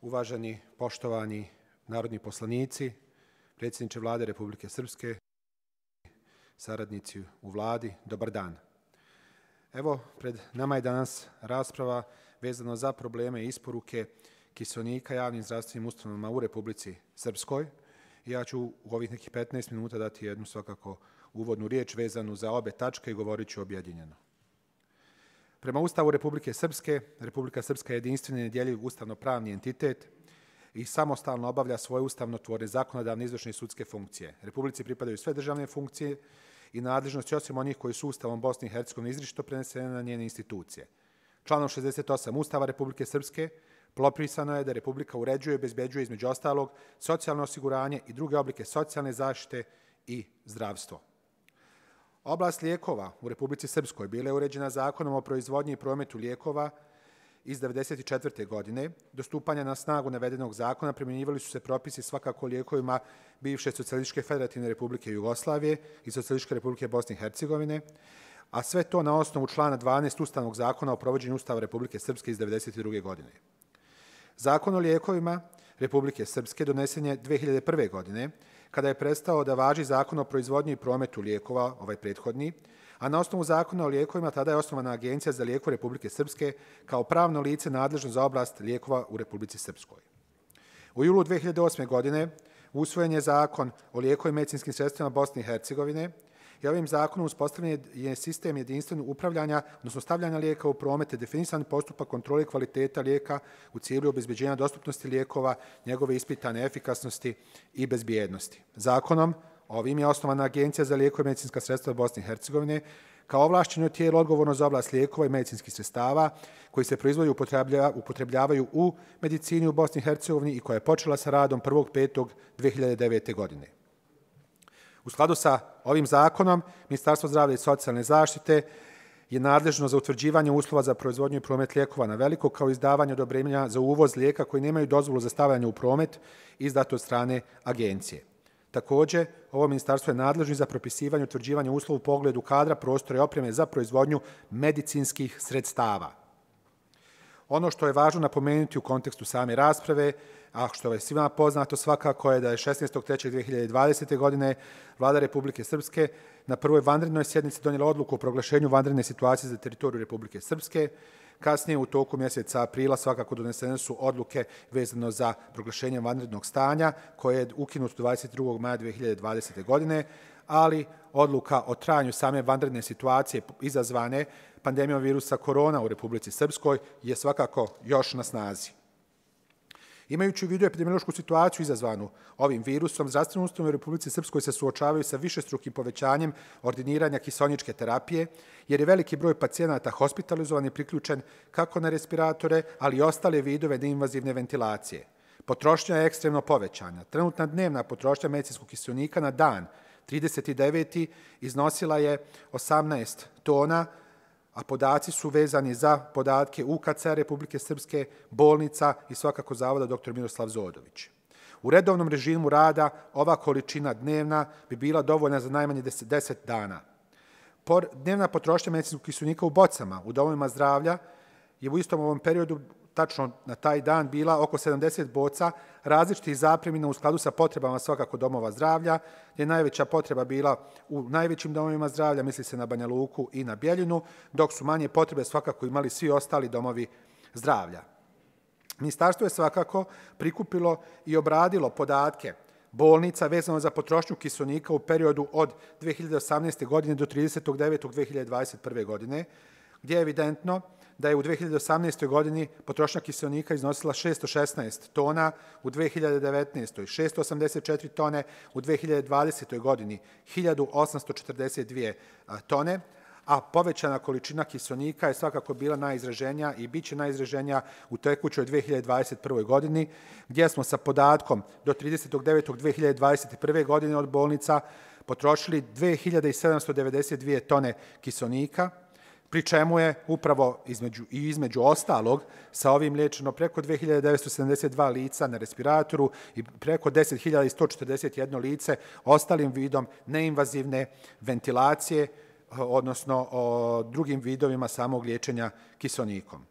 uvaženi, poštovani narodni poslanici, predsjedniče vlade Republike Srpske, saradnici u vladi, dobar dan. Evo, pred nama je danas rasprava vezana za probleme i isporuke kisonika javnim zdravstvenim ustanovama u Republici Srpskoj. Ja ću u ovih nekih 15 minuta dati jednu svakako uvodnu riječ vezanu za obe tačke i govorit ću objedinjeno. Prema Ustavu Republike Srpske, Republika Srpska je jedinstveni nedjeljiv ustavno-pravni entitet i samostalno obavlja svoje ustavno-tvorne zakonodavne izvršne i sudske funkcije. Republici pripadaju sve državne funkcije i nadležnosti osim onih koji su Ustavom Bosni i Hercegovine izrišto prenesene na njene institucije. Članom 68 Ustava Republike Srpske propisano je da Republika uređuje i obezbeđuje između ostalog socijalno osiguranje i druge oblike socijalne zaštite i zdravstvo. Oblast lijekova u Republici Srpskoj bila je uređena zakonom o proizvodnji i prometu lijekova iz 1994. godine. Do stupanja na snagu navedenog zakona primjenjivali su se propisi svakako lijekovima bivše Socialističke federativne republike Jugoslavije i Socialističke republike Bosne i Hercegovine, a sve to na osnovu člana 12 Ustavnog zakona o provođenju Ustava Republike Srpske iz 1992. godine. Zakon o lijekovima Republike Srpske donesen je 2001. godine, kada je prestao da važi zakon o proizvodnji i prometu lijekova, ovaj prethodni, a na osnovu zakona o lijekovima tada je osnovana Agencija za lijeku Republike Srpske kao pravno lice nadležno za oblast lijekova u Republici Srpskoj. U julu 2008. godine usvojen je zakon o lijekovim medicinskim sredstvima Bosne i Hercegovine, i ovim zakonom uspostavljen je sistem jedinstvenog upravljanja, odnosno stavljanja lijeka u promete, definisan postupak kontrole kvaliteta lijeka u cilju obezbeđenja dostupnosti lijekova, njegove ispitane efikasnosti i bezbijednosti. Zakonom ovim je osnovana Agencija za lijeko i medicinska sredstva Bosne i Hercegovine, kao ovlašćeno tijelo odgovorno za oblast lijekova i medicinskih sredstava koji se proizvodi upotrebljavaju u medicini u Bosni i Hercegovini i koja je počela sa radom 1.5.2009. godine. U skladu sa ovim zakonom, Ministarstvo zdravlja i socijalne zaštite je nadležno za utvrđivanje uslova za proizvodnju i promet lijekova na veliko, kao i izdavanje odobrenja za uvoz lijeka koji nemaju dozvolu za stavljanje u promet izdato od strane agencije. Također, ovo ministarstvo je nadležno za propisivanje i utvrđivanje uslova u pogledu kadra, prostora i opreme za proizvodnju medicinskih sredstava – Ono što je važno napomenuti u kontekstu same rasprave, a što je svima poznato svakako je da je 16.3.2020. godine vlada Republike Srpske na prvoj vanrednoj sjednici donijela odluku o proglašenju vanredne situacije za teritoriju Republike Srpske, Kasnije u toku mjeseca aprila svakako donesene su odluke vezano za proglašenje vanrednog stanja koje je ukinuto 22. maja 2020. godine, ali odluka o trajanju same vanredne situacije izazvane pandemijom virusa korona u Republici Srpskoj je svakako još na snazi. Imajući u vidu epidemiološku situaciju izazvanu ovim virusom, zdravstvenu ustavu u Republici Srpskoj se suočavaju sa višestrukim povećanjem ordiniranja kisoničke terapije, jer je veliki broj pacijenata hospitalizovan i priključen kako na respiratore, ali i ostale vidove neinvazivne ventilacije. Potrošnja je ekstremno povećana. Trenutna dnevna potrošnja medicinskog kisonika na dan 39. iznosila je 18 tona, a podaci su vezani za podatke UKC Republike Srpske, bolnica i svakako zavoda dr. Miroslav Zodović. U redovnom režimu rada ova količina dnevna bi bila dovoljna za najmanje 10 dana. Dnevna potrošnja medicinskog kisunika u bocama u domovima zdravlja je u istom ovom periodu, tačno na taj dan, bila oko 70 boca različitih zapremina u skladu sa potrebama svakako domova zdravlja, gdje je najveća potreba bila u najvećim domovima zdravlja, misli se na Banja Luku i na Bjeljinu, dok su manje potrebe svakako imali svi ostali domovi zdravlja. Ministarstvo je svakako prikupilo i obradilo podatke bolnica vezano za potrošnju kisonika u periodu od 2018. godine do 39. 2021. godine, gdje je evidentno da je u 2018. godini potrošnja kiselnika iznosila 616 tona, u 2019. 684 tone, u 2020. godini 1842 tone, a povećana količina kiselnika je svakako bila najizraženija i bit će najizraženija u tekućoj 2021. godini, gdje smo sa podatkom do 39.9.2021. godine od bolnica potrošili 2792 tone kiselnika, pri čemu je upravo između, i između ostalog sa ovim liječeno preko 2972 lica na respiratoru i preko 10.141 lice ostalim vidom neinvazivne ventilacije, odnosno drugim vidovima samog liječenja kisonikom.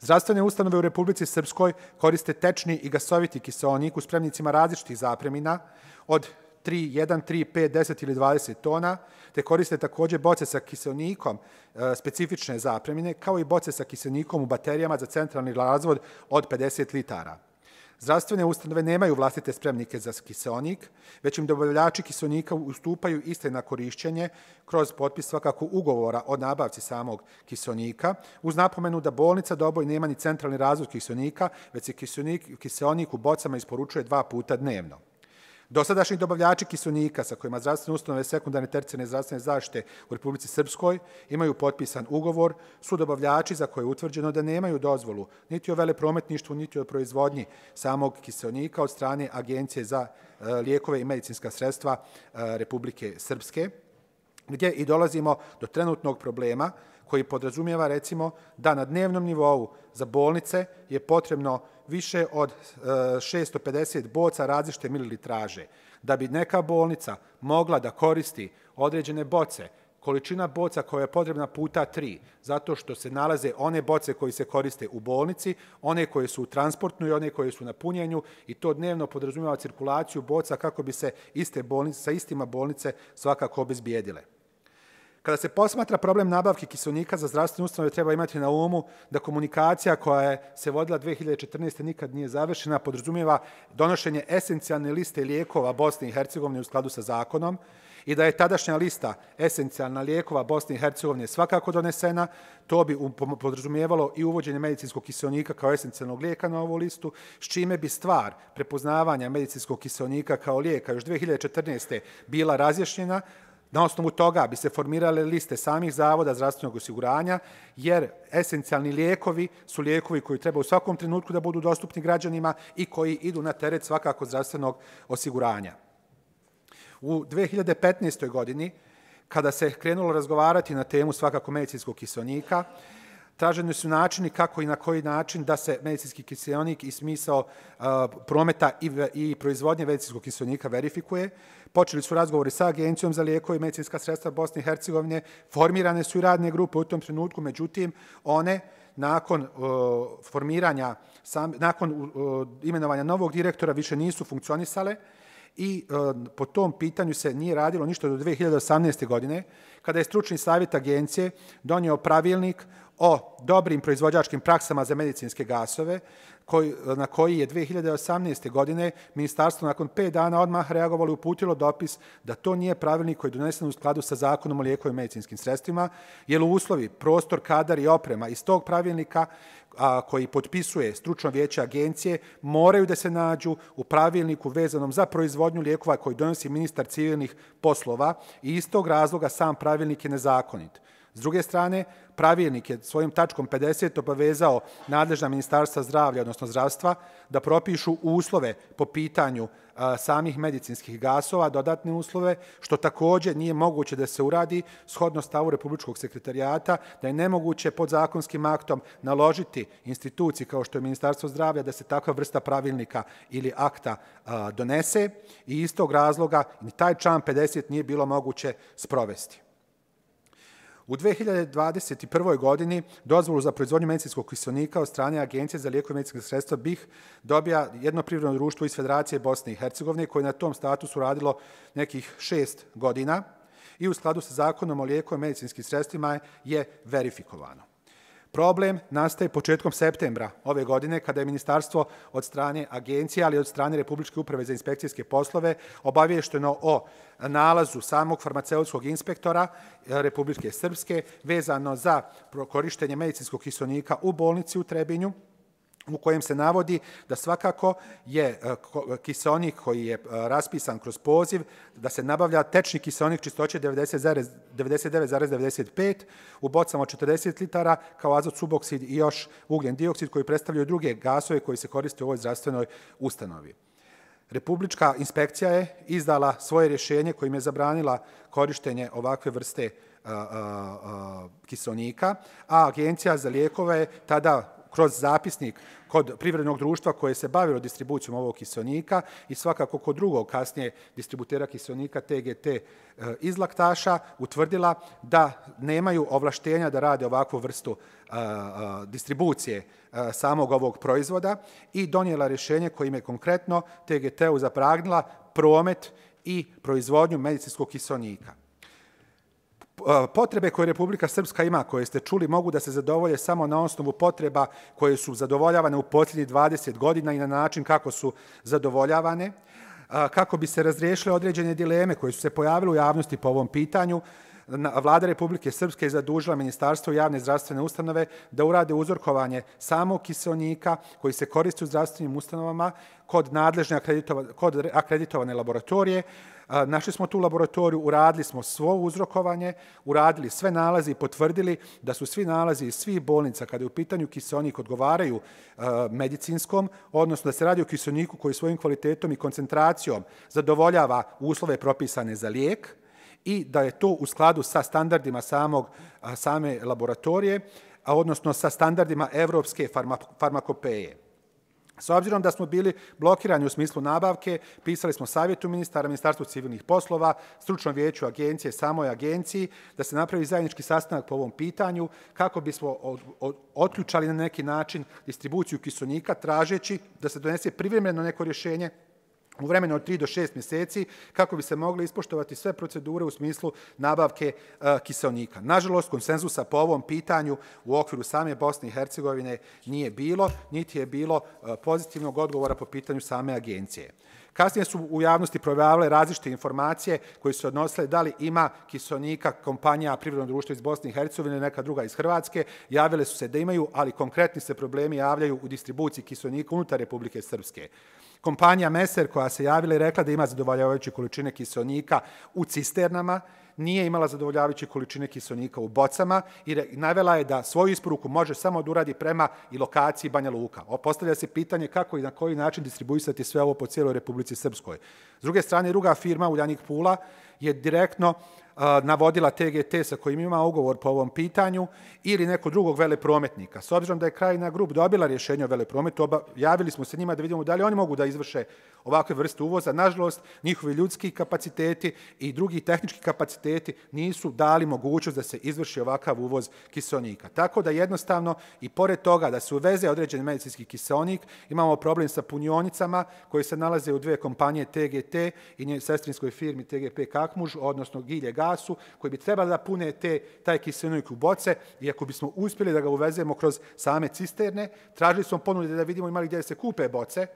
Zdravstvene ustanove u Republici Srpskoj koriste tečni i gasoviti kisonik u spremnicima različitih zapremina od 3, 1, 3, 5, 10 ili 20 tona, te koriste također boce sa kiselnikom e, specifične zapremine, kao i boce sa kiselnikom u baterijama za centralni razvod od 50 litara. Zdravstvene ustanove nemaju vlastite spremnike za kiselnik, već im dobavljači kiselnika ustupaju iste na korišćenje kroz potpis svakako ugovora o nabavci samog kiselnika, uz napomenu da bolnica doboj nema ni centralni razvod kiselnika, već se kiselnik, kiselnik u bocama isporučuje dva puta dnevno. Dosadašnji dobavljači kiselnika sa kojima zdravstvene ustanove sekundarne tercijne zdravstvene zaštite u Republici Srpskoj imaju potpisan ugovor, su dobavljači za koje je utvrđeno da nemaju dozvolu niti o vele prometništvu, niti o proizvodnji samog kiselnika od strane Agencije za e, lijekove i medicinska sredstva e, Republike Srpske, gdje i dolazimo do trenutnog problema koji podrazumijeva recimo da na dnevnom nivou za bolnice je potrebno više od 650 e, boca različite mililitraže. Da bi neka bolnica mogla da koristi određene boce, količina boca koja je potrebna puta 3, zato što se nalaze one boce koji se koriste u bolnici, one koje su u transportnu i one koje su na punjenju i to dnevno podrazumijeva cirkulaciju boca kako bi se iste bolnice, sa istima bolnice svakako obezbijedile. Kada se posmatra problem nabavke kiselnika za zdravstvene ustanove, treba imati na umu da komunikacija koja je se vodila 2014. nikad nije završena, podrazumijeva donošenje esencijalne liste lijekova Bosne i Hercegovine u skladu sa zakonom i da je tadašnja lista esencijalna lijekova Bosne i Hercegovine svakako donesena, to bi podrazumijevalo i uvođenje medicinskog kiselnika kao esencijalnog lijeka na ovu listu, s čime bi stvar prepoznavanja medicinskog kiselnika kao lijeka još 2014. bila razjašnjena, Na osnovu toga bi se formirale liste samih zavoda zdravstvenog osiguranja, jer esencijalni lijekovi su lijekovi koji treba u svakom trenutku da budu dostupni građanima i koji idu na teret svakako zdravstvenog osiguranja. U 2015. godini, kada se krenulo razgovarati na temu svakako medicinskog kiselnika, traženi su načini kako i na koji način da se medicinski kiselnik i smisao prometa i proizvodnje medicinskog kiselnika verifikuje. Počeli su razgovori sa Agencijom za lijeko i medicinska sredstva Bosne i Hercegovine. Formirane su i radne grupe u tom trenutku, međutim, one nakon e, formiranja, sam, nakon e, imenovanja novog direktora više nisu funkcionisale i e, po tom pitanju se nije radilo ništa do 2018. godine, kada je stručni savjet agencije donio pravilnik o dobrim proizvođačkim praksama za medicinske gasove, koji, na koji je 2018. godine ministarstvo nakon 5 dana odmah reagovalo i uputilo dopis da to nije pravilnik koji je donesen u skladu sa zakonom o lijekovim medicinskim sredstvima, jer u uslovi prostor, kadar i oprema iz tog pravilnika koji potpisuje stručno vijeće agencije moraju da se nađu u pravilniku vezanom za proizvodnju lijekova koji donosi ministar civilnih poslova i iz tog razloga sam pravilnik je nezakonit. S druge strane, pravilnik je svojim tačkom 50 obavezao nadležna ministarstva zdravlja, odnosno zdravstva, da propišu uslove po pitanju samih medicinskih gasova, dodatne uslove, što također nije moguće da se uradi shodno stavu Republičkog sekretarijata, da je nemoguće pod zakonskim aktom naložiti instituciji kao što je Ministarstvo zdravlja da se takva vrsta pravilnika ili akta donese i istog razloga ni taj član 50 nije bilo moguće sprovesti. U 2021. godini dozvolu za proizvodnju medicinskog kiselnika od strane Agencije za lijeko i medicinske sredstva BIH dobija jedno privredno društvo iz Federacije Bosne i Hercegovine koje na tom statusu radilo nekih šest godina i u skladu sa zakonom o lijeko i medicinskim sredstvima je verifikovano. Problem nastaje početkom septembra ove godine kada je ministarstvo od strane agencije, ali i od strane Republičke uprave za inspekcijske poslove obavješteno o nalazu samog farmaceutskog inspektora e, Republičke Srpske vezano za korištenje medicinskog kisonika u bolnici u Trebinju, u kojem se navodi da svakako je e, kiseonik koji je e, raspisan kroz poziv da se nabavlja tečni kiseonik čistoće 99,95 u bocama 40 litara kao azot suboksid i još ugljen dioksid koji predstavljaju druge gasove koji se koriste u ovoj zdravstvenoj ustanovi. Republička inspekcija je izdala svoje rješenje kojim je zabranila korištenje ovakve vrste kiselnika, a agencija za lijekove tada kroz zapisnik kod privrednog društva koje se bavilo distribucijom ovog kiselnika i svakako kod drugog kasnije distributera kiselnika TGT e, iz Laktaša utvrdila da nemaju ovlaštenja da rade ovakvu vrstu e, e, distribucije samog ovog proizvoda i donijela rješenje kojim je konkretno TGT-u zapragnila promet i proizvodnju medicinskog kiselnika. Potrebe koje Republika Srpska ima, koje ste čuli, mogu da se zadovolje samo na osnovu potreba koje su zadovoljavane u posljednjih 20 godina i na način kako su zadovoljavane. Kako bi se razriješile određene dileme koje su se pojavile u javnosti po ovom pitanju, Vlada Republike Srpske je zadužila Ministarstvo javne zdravstvene ustanove da urade uzorkovanje samog kiselnika koji se koriste u zdravstvenim ustanovama kod nadležne kod akreditovane laboratorije. Našli smo tu laboratoriju, uradili smo svo uzrokovanje, uradili sve nalaze i potvrdili da su svi nalazi iz svih bolnica kada je u pitanju kiselnik odgovaraju medicinskom, odnosno da se radi o kiselniku koji svojim kvalitetom i koncentracijom zadovoljava uslove propisane za lijek, i da je to u skladu sa standardima samog, same laboratorije, a odnosno sa standardima evropske farmakopeje. S obzirom da smo bili blokirani u smislu nabavke, pisali smo Savjetu ministara, Ministarstvu civilnih poslova, Stručnom vijeću agencije, samoj agenciji, da se napravi zajednički sastanak po ovom pitanju, kako bismo otključali na neki način distribuciju kisonika, tražeći da se donese privremeno neko rješenje u vremenu od 3 do 6 mjeseci kako bi se mogli ispoštovati sve procedure u smislu nabavke e, kiselnika. Nažalost, konsenzusa po ovom pitanju u okviru same Bosne i Hercegovine nije bilo, niti je bilo e, pozitivnog odgovora po pitanju same agencije. Kasnije su u javnosti provjavale različite informacije koje su odnosile da li ima kisonika kompanija privredno društvo iz Bosne i Hercegovine neka druga iz Hrvatske. Javile su se da imaju, ali konkretni se problemi javljaju u distribuciji kisonika unutar Republike Srpske kompanija Meser koja se javila i rekla da ima zadovoljavajuće količine kiselnika u cisternama, nije imala zadovoljavajuće količine kiselnika u bocama i navela je da svoju isporuku može samo da uradi prema i lokaciji Banja Luka. Postavlja se pitanje kako i na koji način distribuisati sve ovo po cijeloj Republici Srpskoj. S druge strane, druga firma Uljanik Pula je direktno navodila TGT sa kojim ima ugovor po ovom pitanju ili nekog drugog veleprometnika. S obzirom da je Krajina Grup dobila rješenje o veleprometu, javili smo se njima da vidimo da li oni mogu da izvrše ovakve vrste uvoza. Nažalost, njihovi ljudski kapaciteti i drugi tehnički kapaciteti nisu dali mogućnost da se izvrši ovakav uvoz kiselnika. Tako da jednostavno i pored toga da se uveze određen medicinski kiselnik, imamo problem sa punionicama koje se nalaze u dve kompanije TGT i njoj sestrinskoj firmi TGP Kakmuž, odnosno Gilje Gasu, koji bi trebali da pune te, taj kiselnik u boce i ako bismo uspjeli da ga uvezemo kroz same cisterne, tražili smo ponude da vidimo imali gdje se kupe boce,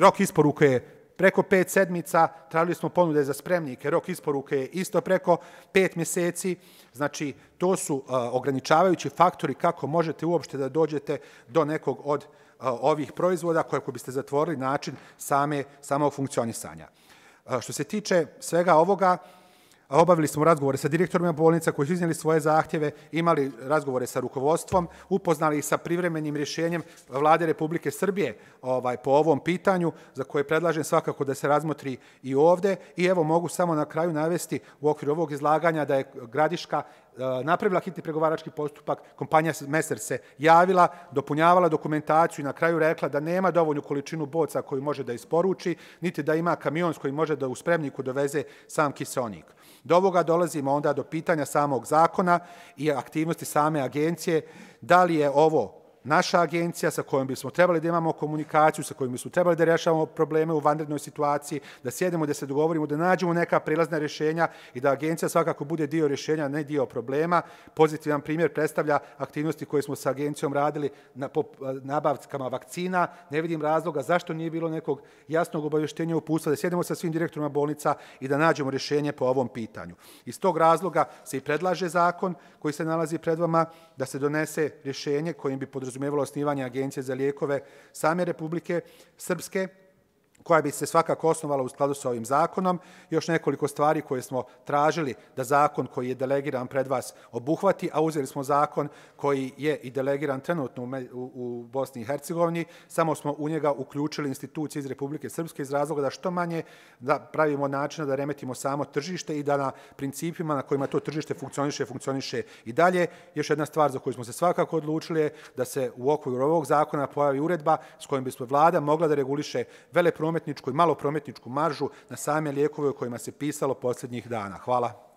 rok isporuke je preko pet sedmica, trebali smo ponude za spremnike, rok isporuke je isto preko pet mjeseci, znači to su e, ograničavajući faktori kako možete uopšte da dođete do nekog od e, ovih proizvoda koje biste zatvorili način same, samog funkcionisanja. E, što se tiče svega ovoga, Obavili smo razgovore sa direktorima bolnica koji su iznijeli svoje zahtjeve, imali razgovore sa rukovodstvom, upoznali ih sa privremenim rješenjem vlade Republike Srbije ovaj, po ovom pitanju, za koje predlažem svakako da se razmotri i ovde. I evo mogu samo na kraju navesti u okviru ovog izlaganja da je Gradiška Eh, napravila hitni pregovarački postupak, kompanija Meser se javila, dopunjavala dokumentaciju i na kraju rekla da nema dovoljnu količinu boca koju može da isporuči, niti da ima kamion s kojim može da u spremniku doveze sam kiseonik. Do ovoga dolazimo onda do pitanja samog zakona i aktivnosti same agencije, da li je ovo naša agencija sa kojom bismo trebali da imamo komunikaciju, sa kojom bismo trebali da rješavamo probleme u vanrednoj situaciji, da sjedemo, da se dogovorimo, da nađemo neka prilazna rješenja i da agencija svakako bude dio rješenja, ne dio problema. Pozitivan primjer predstavlja aktivnosti koje smo sa agencijom radili na, po vakcina. Ne vidim razloga zašto nije bilo nekog jasnog obavještenja upustva, da sjedemo sa svim direktorima bolnica i da nađemo rješenje po ovom pitanju. Iz tog razloga se i predlaže zakon koji se nalazi pred vama da se donese rješenje kojim bi podržavali podrazumijevalo osnivanje agencije za lijekove same Republike Srpske, koja bi se svakako osnovala u skladu sa ovim zakonom. Još nekoliko stvari koje smo tražili da zakon koji je delegiran pred vas obuhvati, a uzeli smo zakon koji je i delegiran trenutno u Bosni i Hercegovini, samo smo u njega uključili institucije iz Republike Srpske iz razloga da što manje da pravimo načina da remetimo samo tržište i da na principima na kojima to tržište funkcioniše, funkcioniše i dalje. Još jedna stvar za koju smo se svakako odlučili je da se u okviru ovog zakona pojavi uredba s kojim bi smo vlada mogla da reguliše vele prometničku i maloprometničku maržu na same lijekove o kojima se pisalo posljednjih dana. Hvala.